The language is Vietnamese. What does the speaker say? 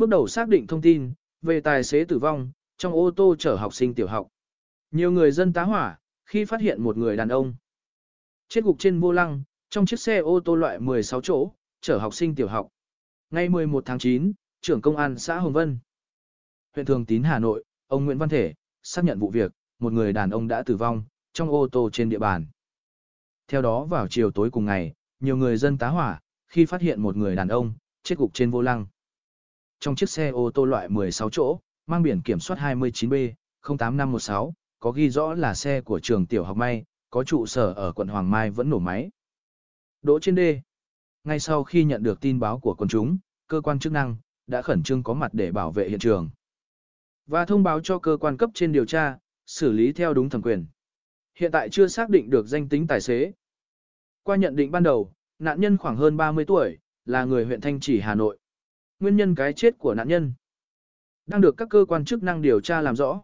bước đầu xác định thông tin về tài xế tử vong trong ô tô chở học sinh tiểu học. Nhiều người dân tá hỏa khi phát hiện một người đàn ông chết gục trên vô lăng trong chiếc xe ô tô loại 16 chỗ chở học sinh tiểu học. Ngày 11 tháng 9, trưởng công an xã Hồng Vân, huyện Thường Tín Hà Nội, ông Nguyễn Văn Thể xác nhận vụ việc, một người đàn ông đã tử vong trong ô tô trên địa bàn. Theo đó vào chiều tối cùng ngày, nhiều người dân tá hỏa khi phát hiện một người đàn ông chết gục trên vô lăng trong chiếc xe ô tô loại 16 chỗ, mang biển kiểm soát 29B-08516, có ghi rõ là xe của trường tiểu học May, có trụ sở ở quận Hoàng Mai vẫn nổ máy. Đỗ trên đê. Ngay sau khi nhận được tin báo của quần chúng, cơ quan chức năng đã khẩn trương có mặt để bảo vệ hiện trường và thông báo cho cơ quan cấp trên điều tra, xử lý theo đúng thẩm quyền. Hiện tại chưa xác định được danh tính tài xế. Qua nhận định ban đầu, nạn nhân khoảng hơn 30 tuổi, là người huyện Thanh trì, Hà Nội nguyên nhân cái chết của nạn nhân. Đang được các cơ quan chức năng điều tra làm rõ.